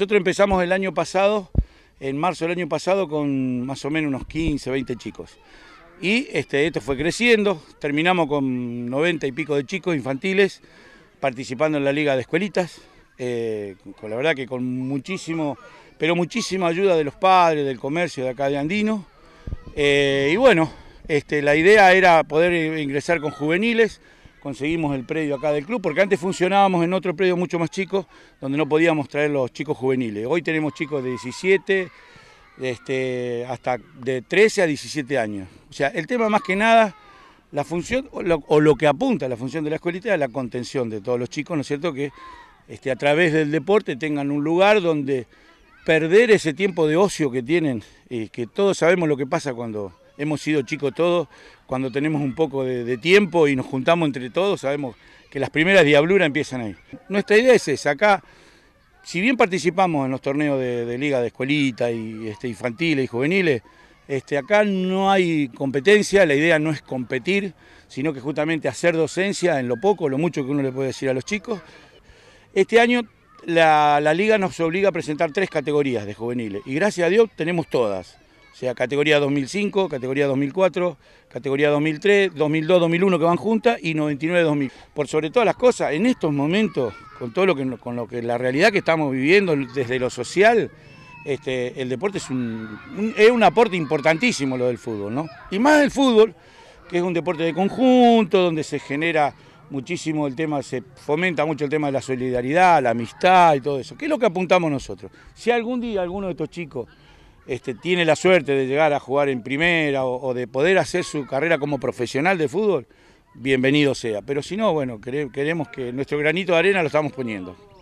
Nosotros empezamos el año pasado, en marzo del año pasado, con más o menos unos 15, 20 chicos. Y este, esto fue creciendo, terminamos con 90 y pico de chicos infantiles participando en la liga de escuelitas, eh, con la verdad que con muchísimo, pero muchísima ayuda de los padres, del comercio de acá de Andino. Eh, y bueno, este, la idea era poder ingresar con juveniles, conseguimos el predio acá del club, porque antes funcionábamos en otro predio mucho más chico, donde no podíamos traer los chicos juveniles. Hoy tenemos chicos de 17, este, hasta de 13 a 17 años. O sea, el tema más que nada, la función, o lo, que apunta a la función de la escuelita es la contención de todos los chicos, ¿no es cierto? Que este, a través del deporte tengan un lugar donde perder ese tiempo de ocio que tienen, y eh, que todos sabemos lo que pasa cuando hemos sido chicos todos, cuando tenemos un poco de, tiempo y nos juntamos entre todos, sabemos que las primeras diabluras empiezan ahí. Nuestra idea es esa, acá, si bien participamos en los torneos de, liga de escuelita y este, infantiles y juveniles, este, acá no hay competencia, la idea no es competir, sino que justamente hacer docencia en lo poco, lo mucho que uno le puede decir a los chicos. Este año la liga nos obliga a presentar tres categorías de juveniles y gracias a Dios tenemos todas sea, categoría 2005, categoría 2004, categoría 2003, 2002, 2001 que van juntas y 99, 2000. Por sobre todas las cosas, en estos momentos, con todo lo que, con lo que la realidad que estamos viviendo desde lo social, este, el deporte es un, es un aporte importantísimo lo del fútbol, ¿no? Y más el fútbol, que es un deporte de conjunto, donde se genera muchísimo el tema, se fomenta mucho el tema de la solidaridad, la amistad y todo eso, ¿Qué es lo que apuntamos nosotros. Si algún día alguno de estos chicos este, tiene la suerte de llegar a jugar en primera o, o, de poder hacer su carrera como profesional de fútbol, bienvenido sea. Pero si no, bueno, queremos que nuestro granito de arena lo estamos poniendo.